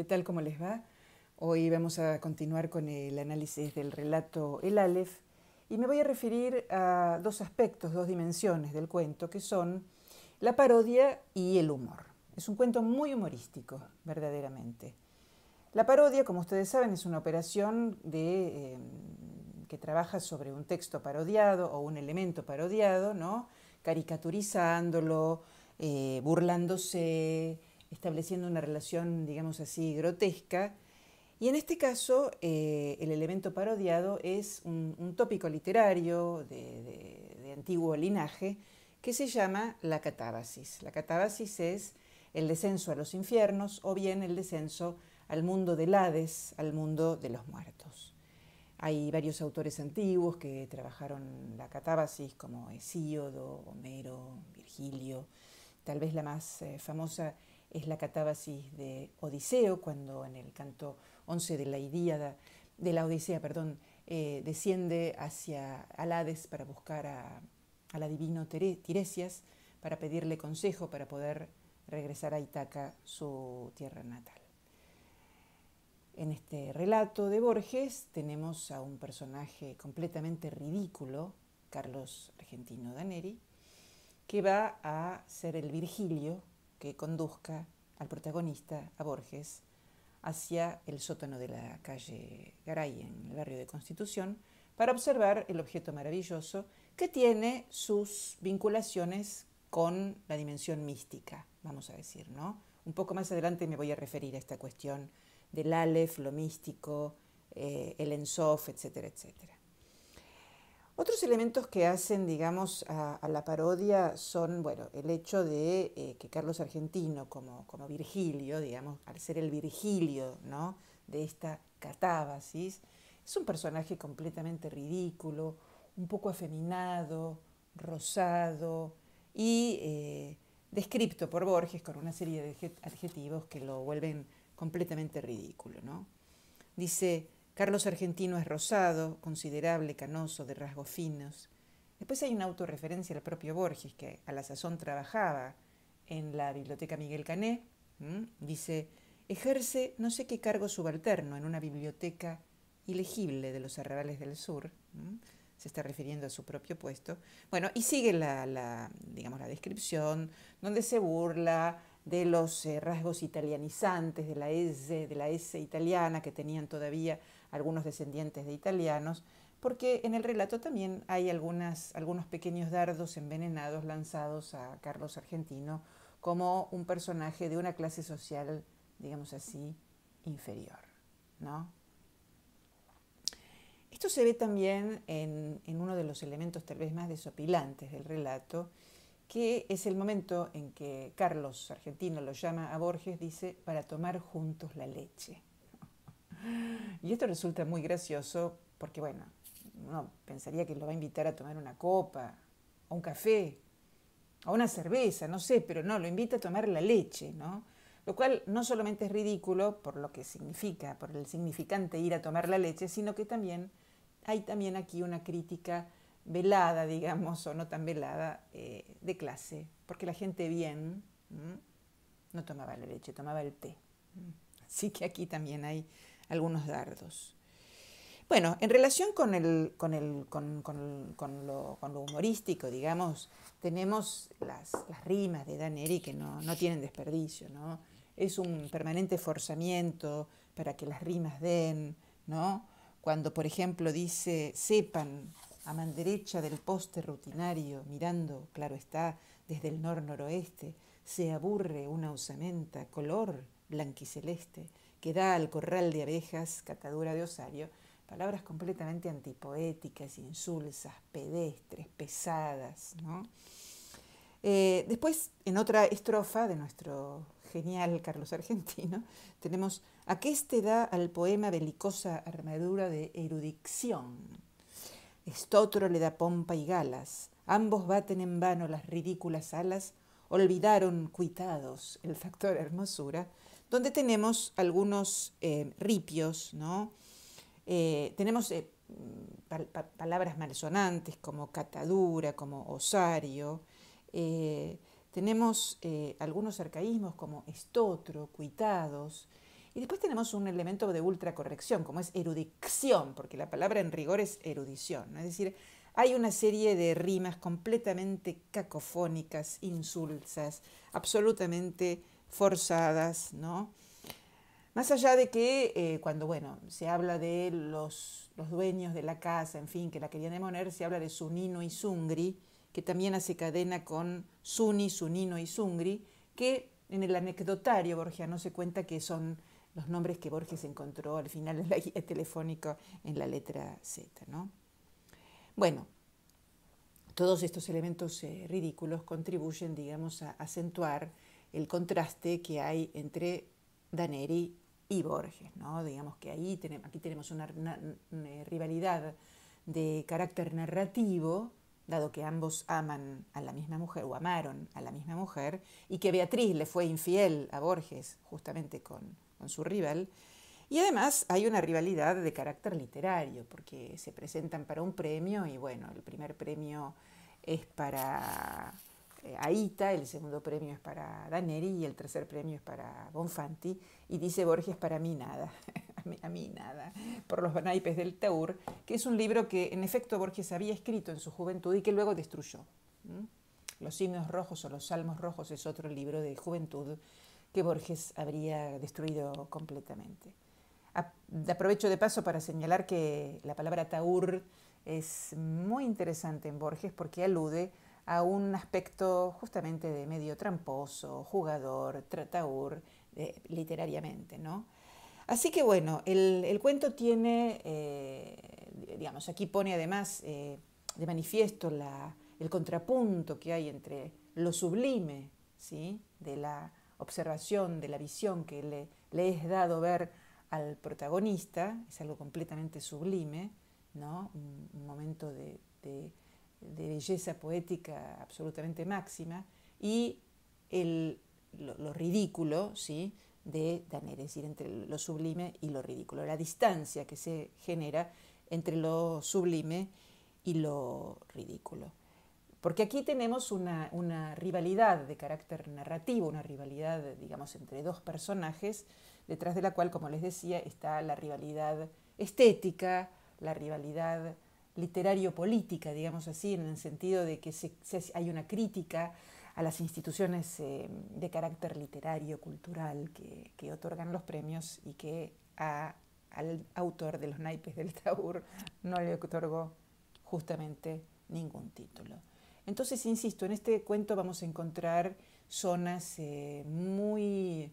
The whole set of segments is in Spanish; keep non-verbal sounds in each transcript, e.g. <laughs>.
¿Qué tal? ¿Cómo les va? Hoy vamos a continuar con el análisis del relato El Aleph y me voy a referir a dos aspectos, dos dimensiones del cuento, que son la parodia y el humor. Es un cuento muy humorístico, verdaderamente. La parodia, como ustedes saben, es una operación em, que trabaja sobre un texto parodiado o un elemento parodiado, ¿no? caricaturizándolo, eh, burlándose, estableciendo una relación, digamos así, grotesca. Y en este caso, eh, el elemento parodiado es un, tópico literario de, antiguo linaje que se llama la catábasis. La catábasis es el descenso a los infiernos o bien el descenso al mundo de Hades, al mundo de los muertos. Hay varios autores antiguos que trabajaron la catábasis, como Hesíodo, Homero, Virgilio. Tal vez la más eh, famosa es la catábasis de Odiseo, cuando en el canto 11 de la Idíada, de la Odisea, perdón, eh, desciende hacia Alades para buscar al adivino Tiresias, para pedirle consejo para poder regresar a Itaca, su tierra natal. En este relato de Borges tenemos a un personaje completamente ridículo, Carlos Argentino Daneri, que va a ser el Virgilio que conduzca al protagonista, a Borges, hacia el sótano de la calle Garay, en el barrio de Constitución, para observar el objeto maravilloso que tiene sus vinculaciones con la dimensión mística, vamos a decir, ¿no? Un poco más adelante me voy a referir a esta cuestión del Aleph, lo místico, eh, el Ensof, etcétera, etcétera. Otros elementos que hacen, digamos, a, la parodia son, bueno, el hecho de eh, que Carlos Argentino, como, Virgilio, digamos, al ser el Virgilio, ¿no? De esta catábasis, es un personaje completamente ridículo, un poco afeminado, rosado y eh, descripto por Borges con una serie de adjetivos que lo vuelven completamente ridículo. ¿no? Dice, Carlos Argentino es rosado, considerable, canoso, de rasgos finos. Después hay una autorreferencia al propio Borges, que a la sazón trabajaba en la biblioteca Miguel Cané. Dice, ejerce no sé qué cargo subalterno en una biblioteca ilegible de los arrabales del sur. Se está refiriendo a su propio puesto. Bueno, y sigue la digamos, la descripción, donde se burla, de los eh, rasgos italianizantes, de la S, de la S italiana que tenían todavía algunos descendientes de italianos, porque en el relato también hay algunos pequeños dardos envenenados lanzados a Carlos Argentino como un personaje de una clase social, digamos así, inferior. ¿no? Esto se ve también en uno de los elementos tal vez más desopilantes del relato, que es el momento en que Carlos, argentino, lo llama a Borges, dice, para tomar juntos la leche. <laughs> Y esto resulta muy gracioso porque, bueno, uno pensaría que lo va a invitar a tomar una copa, o un café, a una cerveza, no sé, pero no, lo invita a tomar la leche, ¿no? Lo cual no solamente es ridículo por lo que significa, por el significante ir a tomar la leche, sino que también hay también aquí una crítica velada, digamos, o no tan velada, eh, de clase, porque la gente bien no tomaba la leche, tomaba el té. Así que aquí también hay algunos dardos. Bueno, en relación con, el, con, lo, humorístico, digamos, tenemos las, rimas de Daneri que no, no, tienen desperdicio, ¿no? Es un permanente forzamiento para que las rimas den, ¿no? Cuando, por ejemplo, dice, sepan, a mano derecha del poste rutinario, mirando, claro está, desde el nor-noroeste, se aburre una usamenta color blanquiceleste que da al corral de abejas, catadura de osario, palabras completamente antipoéticas, insulsas, pedestres, pesadas. ¿no? Eh, después, en otra estrofa de nuestro genial Carlos Argentino, tenemos, ¿a qué este da al poema belicosa armadura de erudición? Estotro le da pompa y galas, ambos baten en vano las ridículas alas, olvidaron, cuitados, el factor hermosura, donde tenemos algunos eh, ripios, ¿no? Eh, tenemos eh, palabras malsonantes como catadura, como osario, tenemos algunos arcaísmos como estotro, cuitados, y después tenemos un elemento de ultracorrección, como es erudición, porque la palabra en rigor es erudición. Es decir, hay una serie de rimas completamente cacofónicas, insulsas, absolutamente forzadas, ¿no? Más allá de que eh, cuando, bueno, se habla de los, los, dueños de la casa, en fin, que la querían demoner, se habla de Sunino y Sungri, que también hace cadena con Suni, Sunino y Sungri, que en el anecdotario borgiano se cuenta que son los nombres que Borges encontró al final en la guía telefónica en la letra Z. ¿no? Bueno, todos estos elementos eh, ridículos contribuyen, digamos, a acentuar el contraste que hay entre Daneri y Borges, ¿no? Digamos que aquí tenemos una, rivalidad de carácter narrativo, dado que ambos aman a la misma mujer o amaron a la misma mujer, y que Beatriz le fue infiel a Borges justamente con, con su rival. Y además hay una rivalidad de carácter literario, porque se presentan para un premio y bueno, el primer premio es para eh, Aita, el segundo premio es para Daneri y el tercer premio es para Bonfanti. Y dice Borges, para mí nada, <laughs> a, mí, nada, por los banaipes del Taur, que es un libro que en efecto Borges había escrito en su juventud y que luego destruyó. Los signos rojos o los salmos rojos es otro libro de juventud que Borges habría destruido completamente. Aprovecho de paso para señalar que la palabra taur es muy interesante en Borges porque alude a un aspecto justamente de medio tramposo, jugador, trataur, eh, literariamente, ¿no? Así que bueno, el, cuento tiene, eh, digamos, aquí pone además eh, de manifiesto el contrapunto que hay entre lo sublime, ¿sí? De la observación, de la visión que le, le es dado ver al protagonista, es algo completamente sublime, ¿no? un, momento de, belleza poética absolutamente máxima, y lo, ridículo ¿sí? de Danere, es decir, entre lo sublime y lo ridículo, la distancia que se genera entre lo sublime y lo ridículo. Porque aquí tenemos una, rivalidad de carácter narrativo, una rivalidad, digamos, entre dos personajes, detrás de la cual, como les decía, está la rivalidad estética, la rivalidad literario-política, digamos así, en el sentido de que hay una crítica a las instituciones eh, de carácter literario-cultural que, otorgan los premios y que al autor de los naipes del Taur no le otorgó justamente ningún título. Entonces, insisto, en este cuento vamos a encontrar zonas eh, muy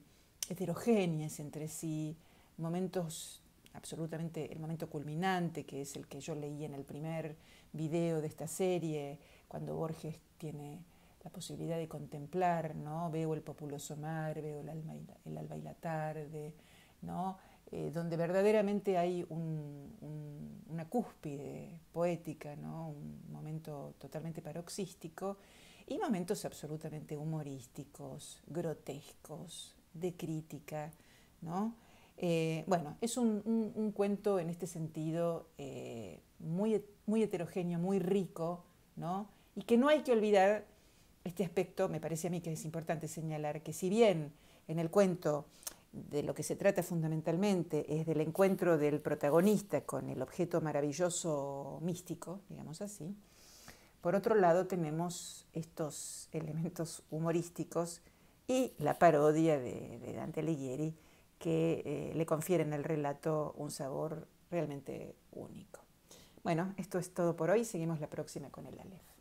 heterogéneas entre sí, momentos absolutamente, el momento culminante, que es el que yo leí en el primer video de esta serie, cuando Borges tiene la posibilidad de contemplar, ¿no? Veo el populoso mar, veo el alba y la tarde, ¿no? Eh, donde verdaderamente hay un cúspide poética, ¿no? un momento totalmente paroxístico, y momentos absolutamente humorísticos, grotescos, de crítica. ¿no? Eh, bueno, es un, cuento en este sentido eh, muy, muy heterogéneo, muy rico, ¿no? y que no hay que olvidar este aspecto, me parece a mí que es importante señalar, que si bien en el cuento de lo que se trata fundamentalmente es del encuentro del protagonista con el objeto maravilloso místico, digamos así, por otro lado tenemos estos elementos humorísticos y la parodia de, Dante Alighieri que eh, le confieren al relato un sabor realmente único. Bueno, esto es todo por hoy, seguimos la próxima con el Aleph.